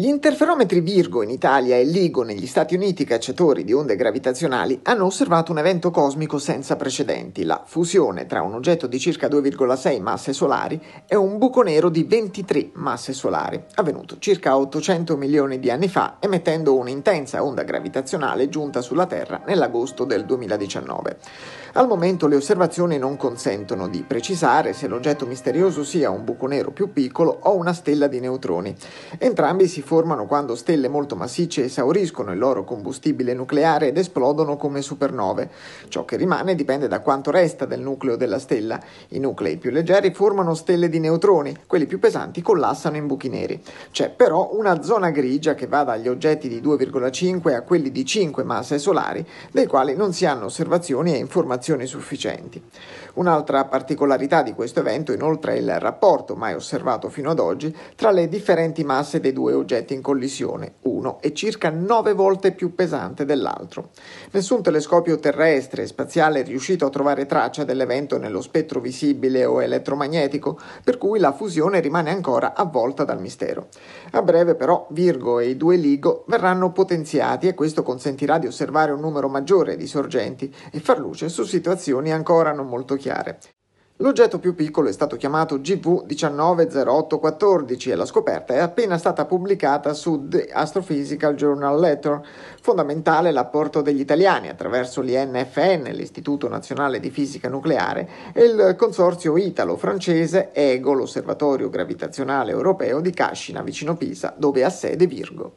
Gli interferometri Virgo in Italia e LIGO negli Stati Uniti, cacciatori di onde gravitazionali, hanno osservato un evento cosmico senza precedenti, la fusione tra un oggetto di circa 2,6 masse solari e un buco nero di 23 masse solari, avvenuto circa 800 milioni di anni fa, emettendo un'intensa onda gravitazionale giunta sulla Terra nell'agosto del 2019. Al momento le osservazioni non consentono di precisare se l'oggetto misterioso sia un buco nero più piccolo o una stella di neutroni. Entrambi si formano quando stelle molto massicce esauriscono il loro combustibile nucleare ed esplodono come supernove. Ciò che rimane dipende da quanto resta del nucleo della stella. I nuclei più leggeri formano stelle di neutroni, quelli più pesanti collassano in buchi neri. C'è però una zona grigia che va dagli oggetti di 2,5 a quelli di 5 masse solari, dei quali non si hanno osservazioni e informazioni sufficienti. Un'altra particolarità di questo evento inoltre è il rapporto mai osservato fino ad oggi tra le differenti masse dei due oggetti oggetti in collisione, uno è circa nove volte più pesante dell'altro. Nessun telescopio terrestre e spaziale è riuscito a trovare traccia dell'evento nello spettro visibile o elettromagnetico, per cui la fusione rimane ancora avvolta dal mistero. A breve però Virgo e i due Ligo verranno potenziati e questo consentirà di osservare un numero maggiore di sorgenti e far luce su situazioni ancora non molto chiare. L'oggetto più piccolo è stato chiamato GV190814 e la scoperta è appena stata pubblicata su The Astrophysical Journal Letter. Fondamentale l'apporto degli italiani attraverso l'INFN, l'Istituto Nazionale di Fisica Nucleare, e il consorzio italo-francese EGO, l'Osservatorio Gravitazionale Europeo di Cascina vicino Pisa, dove ha sede Virgo.